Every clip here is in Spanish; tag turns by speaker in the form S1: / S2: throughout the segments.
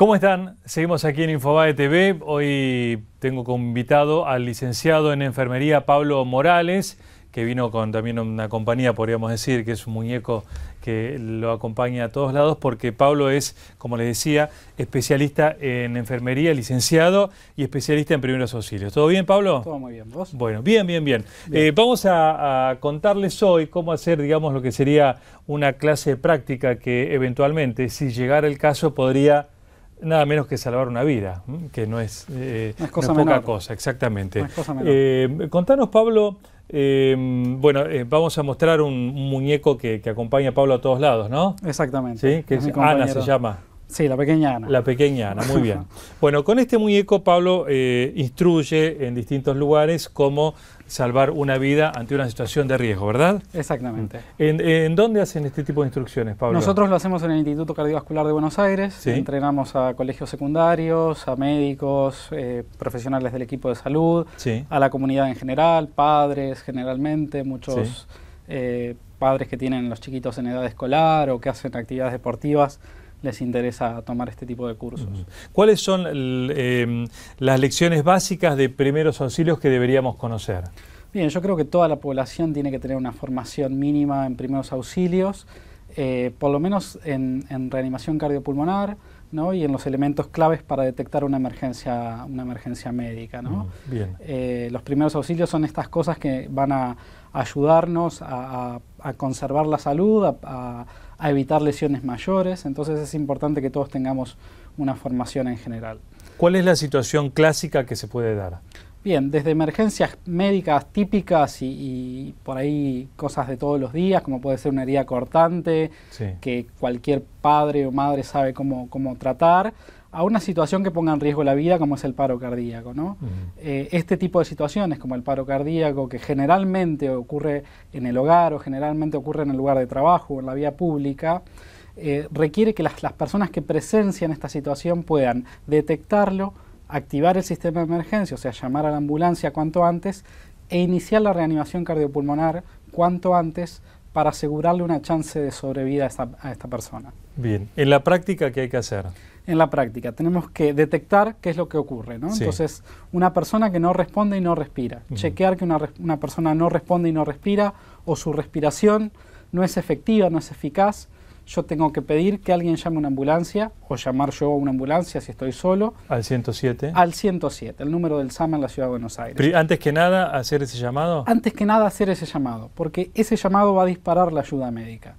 S1: ¿Cómo están? Seguimos aquí en Infobae TV. Hoy tengo como invitado al licenciado en enfermería Pablo Morales, que vino con también una compañía, podríamos decir, que es un muñeco que lo acompaña a todos lados, porque Pablo es, como les decía, especialista en enfermería, licenciado y especialista en primeros auxilios. ¿Todo bien, Pablo? Todo muy bien, ¿vos? Bueno, bien, bien, bien. Eh, vamos a contarles hoy cómo hacer, digamos, lo que sería una clase práctica que eventualmente, si llegara el caso, podría nada menos que salvar una vida, que no es, eh, poca cosa, exactamente. Eh, contanos, Pablo, eh, bueno, vamos a mostrar un, muñeco que, acompaña a Pablo a todos lados, ¿no? Exactamente. ¿Sí? Que es Ana se llama. Sí, la pequeña Ana. La pequeña Ana, muy bien. bueno, con este muñeco Pablo instruye en distintos lugares cómo salvar una vida ante una situación de riesgo, ¿verdad? Exactamente. ¿En, dónde hacen este tipo de instrucciones, Pablo? Nosotros
S2: lo hacemos en el Instituto Cardiovascular de Buenos Aires, entrenamos a colegios secundarios, a médicos, eh, profesionales del equipo de salud, a la comunidad en general, padres generalmente, muchos... Eh, padres que tienen los chiquitos en edad escolar o que hacen actividades deportivas les interesa tomar este tipo de cursos.
S1: ¿Cuáles son em, las lecciones básicas de primeros auxilios que deberíamos conocer?
S2: Bien, yo creo que toda la población tiene que tener una formación mínima en primeros auxilios, eh, por lo menos en reanimación cardiopulmonar, y en los elementos claves para detectar una emergencia, una emergencia médica. Eh, los primeros auxilios son estas cosas que van a ayudarnos a, conservar la salud, a, a, evitar lesiones mayores, entonces es importante que todos tengamos una formación en general.
S1: ¿Cuál es la situación clásica que se puede dar?
S2: Bien, desde emergencias médicas típicas y, por ahí cosas de todos los días, como puede ser una herida cortante, que cualquier padre o madre sabe cómo, cómo, tratar, a una situación que ponga en riesgo la vida, como es el paro cardíaco. ¿no? Eh, este tipo de situaciones, como el paro cardíaco, que generalmente ocurre en el hogar o generalmente ocurre en el lugar de trabajo o en la vía pública, eh, requiere que las personas que presencian esta situación puedan detectarlo, activar el sistema de emergencia, o sea, llamar a la ambulancia cuanto antes e iniciar la reanimación cardiopulmonar cuanto antes para asegurarle una chance de sobrevida a esta, persona.
S1: Bien, ¿en la práctica qué hay que hacer? En la práctica, tenemos que
S2: detectar qué es lo que ocurre, ¿no? Entonces, una persona que no responde y no respira, chequear que una, una persona no responde y no respira, o su respiración no es efectiva, no es eficaz, yo tengo que pedir que alguien llame una ambulancia o llamar yo a una ambulancia si estoy solo.
S1: Al 107.
S2: Al 107, el número del SAMA en la Ciudad de Buenos Aires.
S1: antes que nada, hacer ese llamado.
S2: Antes que nada, hacer ese llamado, porque ese llamado va a disparar la ayuda médica.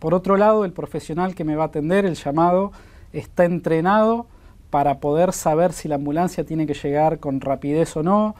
S2: Por otro lado, el profesional que me va a atender, el llamado, está entrenado para poder saber si la ambulancia tiene que llegar con rapidez o no.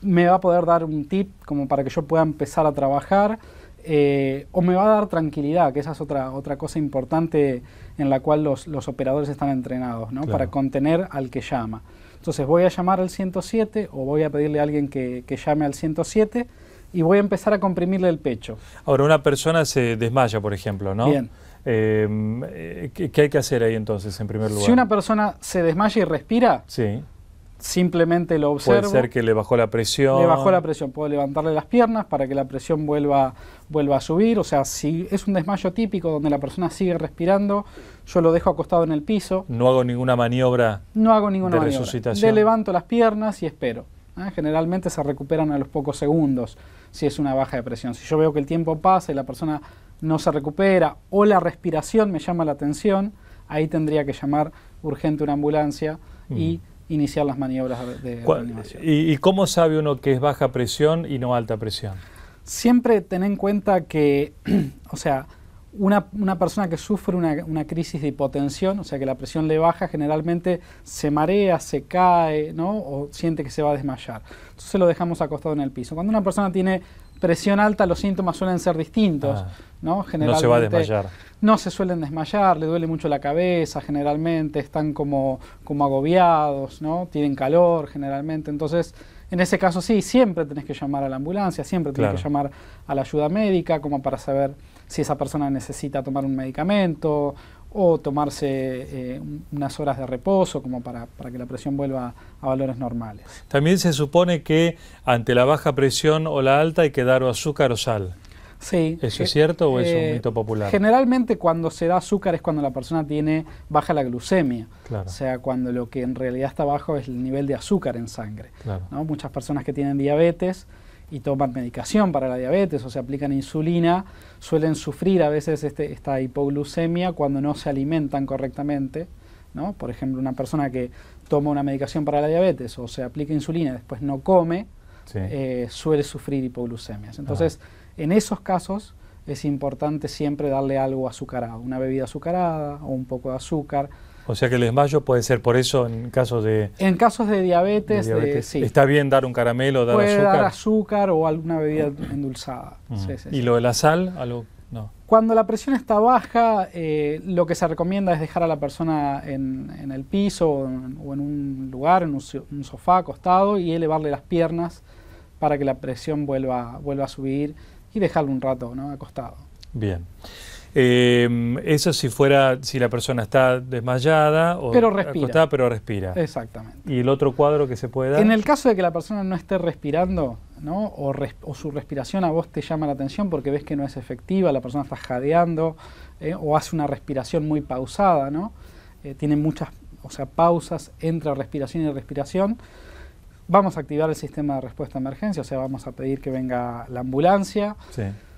S2: Me va a poder dar un tip como para que yo pueda empezar a trabajar eh, o me va a dar tranquilidad, que esa es otra, otra cosa importante en la cual los, operadores están entrenados, ¿no? Para contener al que llama. Entonces voy a llamar al 107 o voy a pedirle a alguien que, llame al 107 y voy a empezar a comprimirle el pecho.
S1: Ahora, una persona se desmaya, por ejemplo, ¿no? Eh, eh, ¿qué, ¿qué, hay que hacer ahí entonces, en primer lugar? Si una
S2: persona se desmaya y respira,
S1: sí simplemente lo observo. Puede ser que le bajó la presión. Le bajó la
S2: presión. Puedo levantarle las piernas para que la presión vuelva, vuelva a subir. O sea, si es un desmayo típico donde la persona sigue respirando, yo lo dejo acostado en el piso.
S1: No hago ninguna maniobra. No hago ninguna Resucitación. Le
S2: levanto las piernas y espero. ¿eh? Generalmente se recuperan a los pocos segundos si es una baja de presión. Si yo veo que el tiempo pasa y la persona no se recupera o la respiración me llama la atención, ahí tendría que llamar urgente una ambulancia y mm iniciar las maniobras de reanimación.
S1: ¿Y, cómo sabe uno que es baja presión y no alta presión?
S2: Siempre ten en cuenta que, o sea, una, persona que sufre una, una, crisis de hipotensión, o sea que la presión le baja, generalmente se marea, se cae, ¿no? O siente que se va a desmayar. Entonces lo dejamos acostado en el piso. Cuando una persona tiene presión alta los síntomas suelen ser distintos. Ah, ¿no? Generalmente, no se va a desmayar. No se suelen desmayar, le duele mucho la cabeza generalmente, están como, como agobiados, ¿no? tienen calor generalmente. Entonces, en ese caso sí, siempre tenés que llamar a la ambulancia, siempre tienes que llamar a la ayuda médica como para saber si esa persona necesita tomar un medicamento o tomarse eh, unas horas de reposo como para, para, que la presión vuelva a valores normales.
S1: También se supone que ante la baja presión o la alta hay que dar azúcar o sal.
S2: Sí. ¿Eso eh, es cierto o es un eh, mito popular? Generalmente cuando se da azúcar es cuando la persona tiene baja la glucemia. O sea, cuando lo que en realidad está bajo es el nivel de azúcar en sangre. Muchas personas que tienen diabetes y toman medicación para la diabetes o se aplican insulina, suelen sufrir a veces este, esta hipoglucemia cuando no se alimentan correctamente. Por ejemplo, una persona que toma una medicación para la diabetes o se aplica insulina y después no come, eh, suele sufrir hipoglucemias. Ah. Entonces, en esos casos es importante siempre darle algo azucarado, una bebida azucarada o un poco de azúcar
S1: o sea que el desmayo puede ser por eso en casos de...
S2: En casos de diabetes, eh, Está
S1: bien dar un caramelo, dar puede azúcar. dar
S2: azúcar o alguna bebida endulzada. ¿Y lo
S1: de la sal?
S2: Cuando la presión está baja, eh, lo que se recomienda es dejar a la persona en, el piso o en, un lugar, en un, sofá acostado y elevarle las piernas para que la presión vuelva, vuelva a subir y dejarlo un rato ¿no? acostado.
S1: Bien. Em, eso si fuera, si la persona está desmayada o pero respira. pero respira. Exactamente. ¿Y el otro cuadro que se puede dar? En el
S2: caso de que la persona no esté respirando, ¿no? O, su respiración a vos te llama la atención porque ves que no es efectiva, la persona está jadeando ¿eh? o hace una respiración muy pausada, ¿no? Eh, tiene muchas, o sea, pausas entre respiración y respiración. Vamos a activar el sistema de respuesta a emergencia, o sea, vamos a pedir que venga la ambulancia.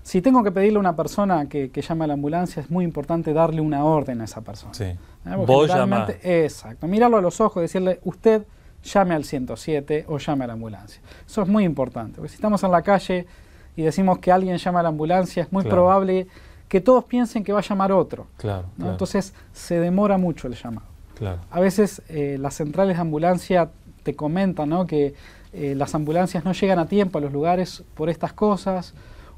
S2: Si tengo que pedirle a una persona que, llame a la ambulancia, es muy importante darle una orden a esa persona. Sí. ¿Eh? Exacto. Mirarlo a los ojos, y decirle, usted llame al 107 o llame a la ambulancia. Eso es muy importante, porque si estamos en la calle y decimos que alguien llama a la ambulancia, es muy probable que todos piensen que va a llamar otro. Claro, Entonces se demora mucho el llamado. Claro. A veces eh, las centrales de ambulancia te comentan ¿no? que eh, las ambulancias no llegan a tiempo a los lugares por estas cosas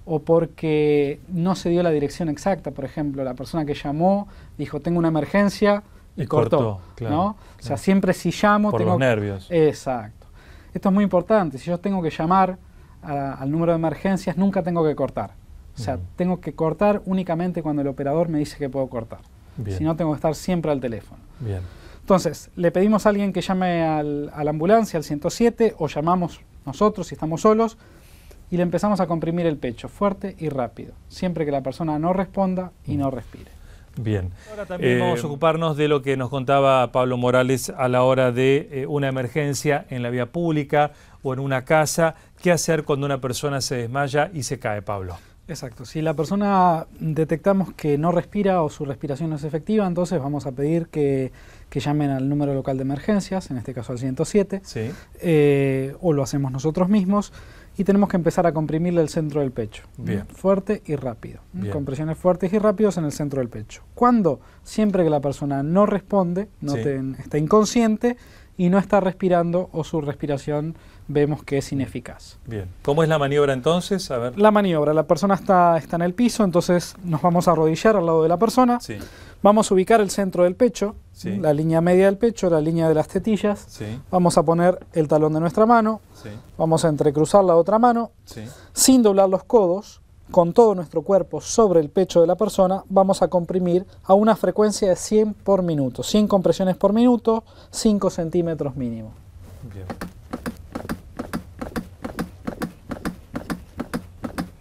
S2: o porque no se dio la dirección exacta. Por ejemplo, la persona que llamó dijo, tengo una emergencia y, cortó. ¿no? O sea, siempre si llamo... tengo los nervios. Exacto. Esto es muy importante. Si yo tengo que llamar al número de emergencias, nunca tengo que cortar. O sea, tengo que cortar únicamente cuando el operador me dice que puedo cortar. Si no, tengo que estar siempre al teléfono. Bien. Entonces, le pedimos a alguien que llame a la ambulancia, al 107, o llamamos nosotros si estamos solos, y le empezamos a comprimir el pecho fuerte y rápido, siempre que la persona no responda y no respire.
S1: Bien. Ahora también eh, vamos a ocuparnos de lo que nos contaba Pablo Morales a la hora de eh, una emergencia en la vía pública o en una casa. ¿Qué hacer cuando una persona se desmaya y se cae, Pablo?
S2: Exacto. Si la persona detectamos que no respira o su respiración no es efectiva, entonces vamos a pedir que, llamen al número local de emergencias, en este caso al 107, sí. Eh, o lo hacemos nosotros mismos y tenemos que empezar a comprimirle el centro del pecho. Bien. Fuerte y rápido. Compresiones fuertes y rápidas en el centro del pecho. Cuando Siempre que la persona no responde, no está inconsciente, y no está respirando o su respiración vemos que es ineficaz.
S1: Bien, ¿cómo es la maniobra
S2: entonces? A ver. La maniobra, la persona está, está en el piso, entonces nos vamos a arrodillar al lado de la persona, sí. vamos a ubicar el centro del pecho, la línea media del pecho, la línea de las tetillas, vamos a poner el talón de nuestra mano, vamos a entrecruzar la otra mano, sin doblar los codos, con todo nuestro cuerpo sobre el pecho de la persona, vamos a comprimir a una frecuencia de 100 por minuto, 100 compresiones por minuto, 5 centímetros mínimo.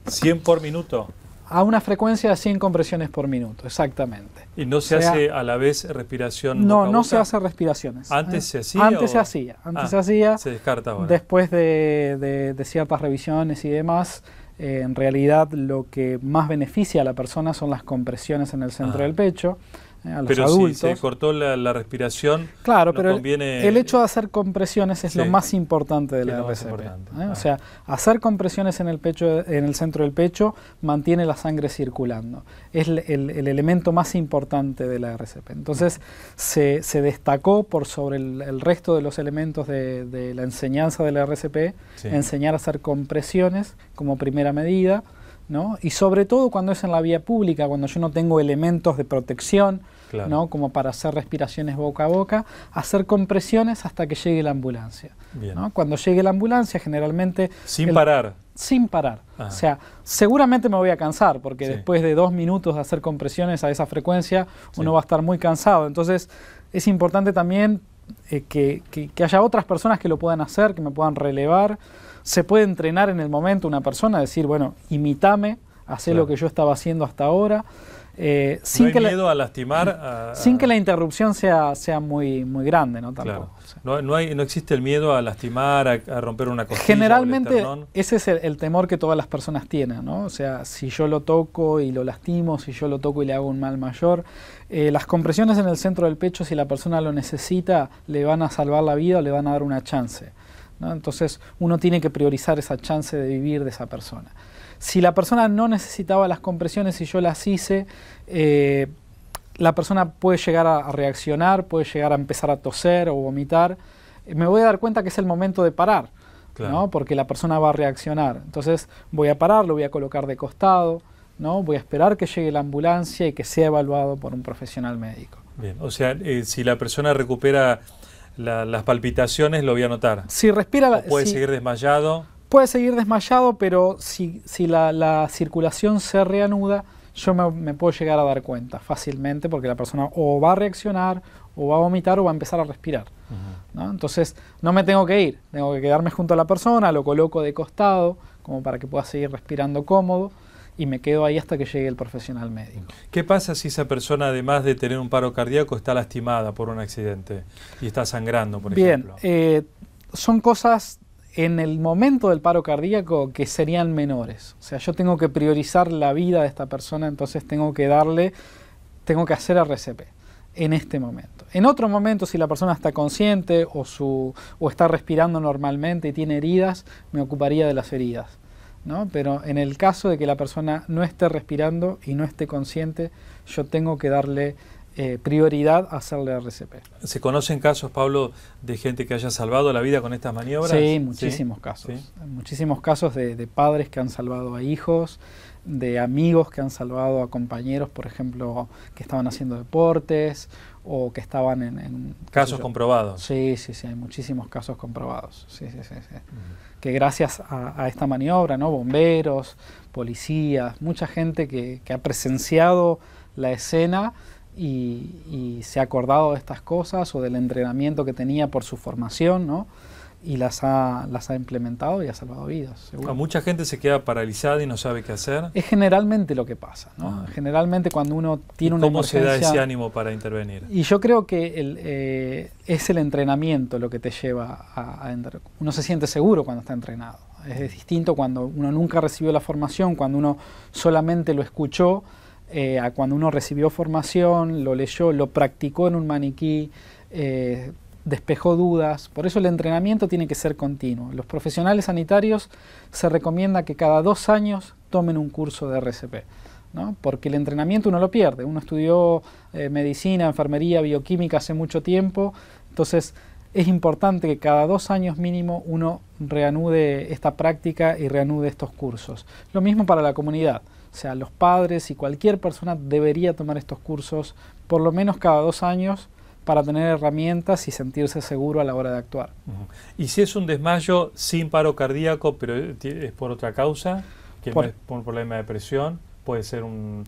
S1: 100 por minuto.
S2: A una frecuencia de 100 compresiones por minuto,
S1: exactamente. ¿Y no se hace a la vez respiración? No, no se hace
S2: respiraciones. ¿Antes se eh, hacía? Antes se hacía, antes ah, se hacía. Se descarta Después de, de ciertas revisiones y demás, eh, en realidad lo que más beneficia a la persona son las compresiones en el centro ah. del pecho. Eh, pero sí, si se
S1: cortó la, respiración, claro, pero el, hecho
S2: de hacer compresiones es lo más importante de la RCP. E ¿eh? O sea, hacer compresiones en el pecho, en el centro del pecho, mantiene la sangre circulando. Es el, elemento más importante de la RCP. E Entonces, se, destacó por sobre el, resto de los elementos de, la enseñanza de la RCP, e enseñar a hacer compresiones como primera medida y sobre todo cuando es en la vía pública, cuando yo no tengo elementos de protección, ¿no? Como para hacer respiraciones boca a boca, hacer compresiones hasta que llegue la ambulancia. Cuando llegue la ambulancia, generalmente... Sin parar. Sin parar. O sea, seguramente me voy a cansar, porque después de dos minutos de hacer compresiones a esa frecuencia, uno va a estar muy cansado. Entonces, es importante también eh, que haya otras personas que lo puedan hacer, que me puedan relevar. Se puede entrenar en el momento una persona, a decir, bueno, imítame haz lo que yo estaba haciendo hasta ahora. Eh, sin que miedo a
S1: lastimar. sin
S2: que la interrupción sea, sea muy, muy grande, ¿no? Tampoco,
S1: no, hay, no existe el miedo a lastimar, a, romper una cosa, Generalmente
S2: ese es el, temor que todas las personas tienen, ¿no? O sea, si yo lo toco y lo lastimo, si yo lo toco y le hago un mal mayor. Eh, las compresiones en el centro del pecho, si la persona lo necesita, le van a salvar la vida o le van a dar una chance. Entonces uno tiene que priorizar esa chance de vivir de esa persona. Si la persona no necesitaba las compresiones y yo las hice, eh, la persona puede llegar a, reaccionar, puede llegar a empezar a toser o vomitar. Eh, me voy a dar cuenta que es el momento de parar, ¿no? porque la persona va a reaccionar. Entonces voy a parar, lo voy a colocar de costado, ¿no? voy a esperar que llegue la ambulancia y que sea evaluado por un profesional médico.
S1: o sea, eh, si la persona recupera las palpitaciones lo voy a notar. Si respira... puede seguir desmayado.
S2: Puede seguir desmayado, pero si, la, circulación se reanuda, yo me, puedo llegar a dar cuenta fácilmente porque la persona o va a reaccionar, o va a vomitar, o va a empezar a respirar. Entonces, no me tengo que ir, tengo que quedarme junto a la persona, lo coloco de costado, como para que pueda seguir respirando cómodo y me quedo ahí hasta que llegue el profesional médico.
S1: ¿Qué pasa si esa persona, además de tener un paro cardíaco, está lastimada por un accidente y está sangrando, por ejemplo?
S2: Bien, eh, son cosas en el momento del paro cardíaco que serían menores. O sea, yo tengo que priorizar la vida de esta persona, entonces tengo que darle, tengo que hacer RCP en este momento. En otro momento, si la persona está consciente o, su, o está respirando normalmente y tiene heridas, me ocuparía de las heridas. ¿no? Pero en el caso de que la persona no esté respirando y no esté consciente, yo tengo que darle eh, prioridad a hacerle RCP.
S1: ¿Se conocen casos, Pablo, de gente que haya salvado la vida con estas maniobras? Sí, muchísimos casos.
S2: Muchísimos casos de, padres que han salvado a hijos, de amigos que han salvado a compañeros, por ejemplo, que estaban haciendo deportes o que estaban en... casos comprobados. Sí, sí, sí, hay muchísimos casos comprobados. Sí, sí, sí, sí. Que gracias a, esta maniobra, ¿no? Bomberos, policías, mucha gente que, ha presenciado la escena y, y, se ha acordado de estas cosas o del entrenamiento que tenía por su formación, ¿no? y las ha, las ha implementado y ha salvado vidas.
S1: Ah, mucha gente se queda paralizada y no sabe qué hacer. Es
S2: generalmente lo que pasa. ¿no? Ah. Generalmente cuando uno tiene una ¿Cómo se da ese ánimo para intervenir? Y yo creo que eh, es el entrenamiento lo que te lleva a, Uno se siente seguro cuando está entrenado. Es distinto cuando uno nunca recibió la formación, cuando uno solamente lo escuchó, eh, a cuando uno recibió formación, lo leyó, lo practicó en un maniquí. Eh, despejó dudas, por eso el entrenamiento tiene que ser continuo. Los profesionales sanitarios se recomienda que cada dos años tomen un curso de RCP, ¿no? porque el entrenamiento uno lo pierde, uno estudió eh, medicina, enfermería, bioquímica hace mucho tiempo, entonces es importante que cada dos años mínimo uno reanude esta práctica y reanude estos cursos. Lo mismo para la comunidad, o sea, los padres y cualquier persona debería tomar estos cursos por lo menos cada dos años para tener herramientas y sentirse seguro a la hora de
S1: actuar. ¿Y si es un desmayo sin paro cardíaco, pero eh, es por otra causa, que por, por un problema de presión, puede ser un,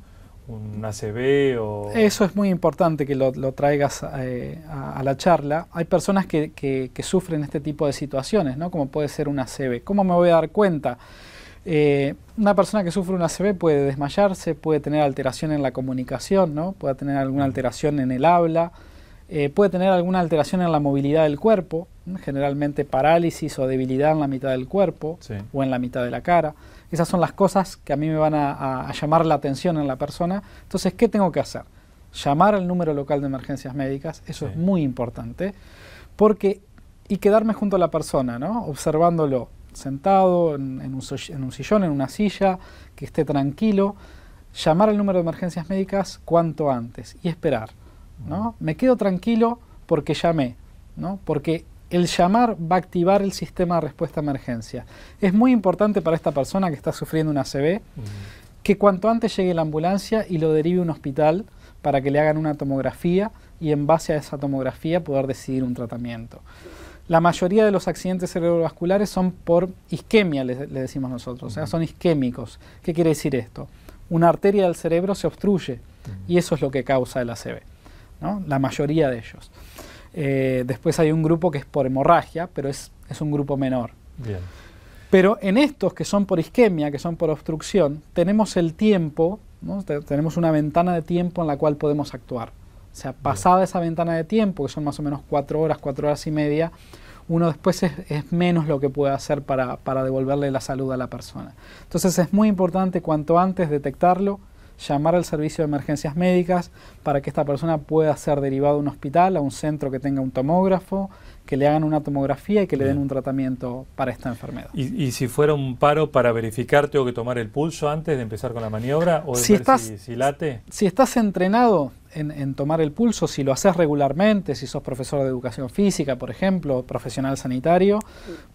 S1: un ACV o... Eso
S2: es muy importante que lo, traigas eh, a, la charla. Hay personas que, sufren este tipo de situaciones, ¿no? Como puede ser un ACV. ¿Cómo me voy a dar cuenta? Eh, una persona que sufre un ACV puede desmayarse, puede tener alteración en la comunicación, ¿no? Puede tener alguna alteración en el habla, eh, puede tener alguna alteración en la movilidad del cuerpo, generalmente parálisis o debilidad en la mitad del cuerpo o en la mitad de la cara. Esas son las cosas que a mí me van a, llamar la atención en la persona. Entonces, ¿qué tengo que hacer? Llamar al número local de emergencias médicas, eso es muy importante, porque y quedarme junto a la persona, ¿no? observándolo, sentado en un sillón, en una silla, que esté tranquilo, llamar al número de emergencias médicas cuanto antes y esperar. Me quedo tranquilo porque llamé, Porque el llamar va a activar el sistema de respuesta a emergencia. Es muy importante para esta persona que está sufriendo una ACV que cuanto antes llegue la ambulancia y lo derive a un hospital para que le hagan una tomografía y en base a esa tomografía poder decidir un tratamiento. La mayoría de los accidentes cerebrovasculares son por isquemia, le, decimos nosotros, o sea, son isquémicos. ¿Qué quiere decir esto? Una arteria del cerebro se obstruye y eso es lo que causa el ACV la mayoría de ellos. Eh, después hay un grupo que es por hemorragia, pero es, es un grupo menor. Pero en estos que son por isquemia, que son por obstrucción, tenemos el tiempo, tenemos una ventana de tiempo en la cual podemos actuar. O sea, pasada esa ventana de tiempo, que son más o menos cuatro horas, cuatro horas y media, uno después es, menos lo que puede hacer para, para devolverle la salud a la persona. Entonces es muy importante cuanto antes detectarlo, llamar al servicio de emergencias médicas para que esta persona pueda ser derivada a un hospital, a un centro que tenga un tomógrafo, que le hagan una tomografía y que le den un tratamiento para esta enfermedad.
S1: ¿Y, si fuera un paro para verificar, tengo que tomar el pulso antes de empezar con la maniobra o si, estás, si, late?
S2: Si estás entrenado en, tomar el pulso, si lo haces regularmente, si sos profesor de educación física, por ejemplo, profesional sanitario,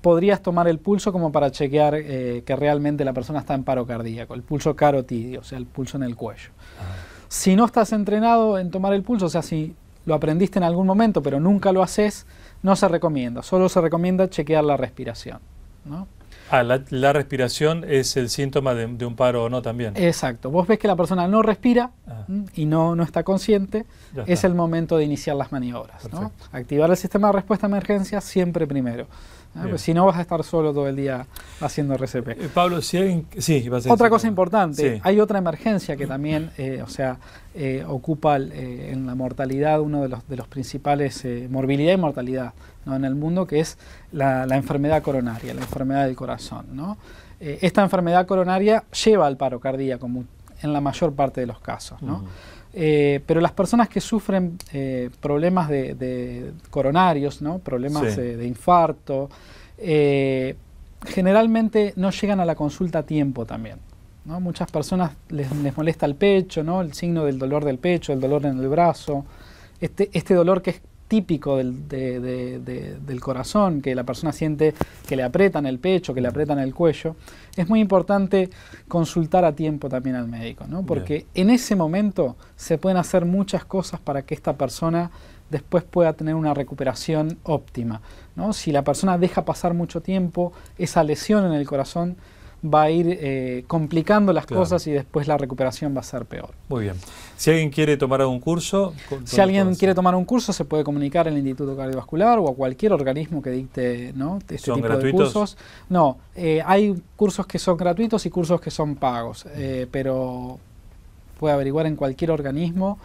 S2: podrías tomar el pulso como para chequear eh, que realmente la persona está en paro cardíaco, el pulso carotidio, o sea, el pulso en el cuello. Ah. Si no estás entrenado en tomar el pulso, o sea, si lo aprendiste en algún momento pero nunca lo haces, no se recomienda, solo se recomienda chequear la respiración.
S1: ¿no? Ah, la, respiración es el síntoma de, un paro o no también.
S2: Exacto. Vos ves que la persona no respira ah. y no, no está consciente, es el momento de iniciar las maniobras. ¿no? Activar el sistema de respuesta a emergencia siempre primero. Ah, pues si no vas a estar solo todo el día haciendo RCP. Eh,
S1: Pablo, si sí, otra cosa importante,
S2: hay otra emergencia que también, eh, o sea, eh, ocupa en la mortalidad uno de los, de los principales, morbilidad y mortalidad en el mundo, que es la, enfermedad coronaria, la enfermedad del corazón. ¿no? esta enfermedad coronaria lleva al paro cardíaco en la mayor parte de los casos. Eh, pero las personas que sufren eh, problemas de, coronarios, ¿no? problemas eh, de, infarto, generalmente no llegan a la consulta a tiempo también. Muchas personas les, les, molesta el pecho, ¿no? el signo del dolor del pecho, el dolor en el brazo, este, este dolor que es típico del, corazón, que la persona siente que le aprietan el pecho, que le aprietan el cuello, es muy importante consultar a tiempo también al médico, ¿no? porque en ese momento se pueden hacer muchas cosas para que esta persona después pueda tener una recuperación óptima. ¿no? Si la persona deja pasar mucho tiempo, esa lesión en el corazón va a ir eh, complicando las cosas y después la recuperación va a ser peor.
S1: Muy bien. Si alguien quiere tomar algún curso... Si alguien
S2: quiere tomar un curso, se puede comunicar al Instituto Cardiovascular o a cualquier organismo que dicte ¿no? este ¿Son tipo de cursos. No, eh, hay cursos que son gratuitos y cursos que son pagos, eh, pero puede averiguar en cualquier organismo.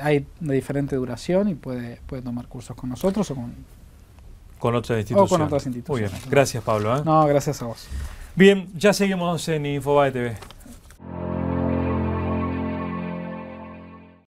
S2: hay de diferente duración y puede, puede tomar cursos con nosotros o con
S1: con otras instituciones. O con otras instituciones. Muy bien. Gracias, Pablo. No, gracias a vos. Bien, ya seguimos en Infobae TV.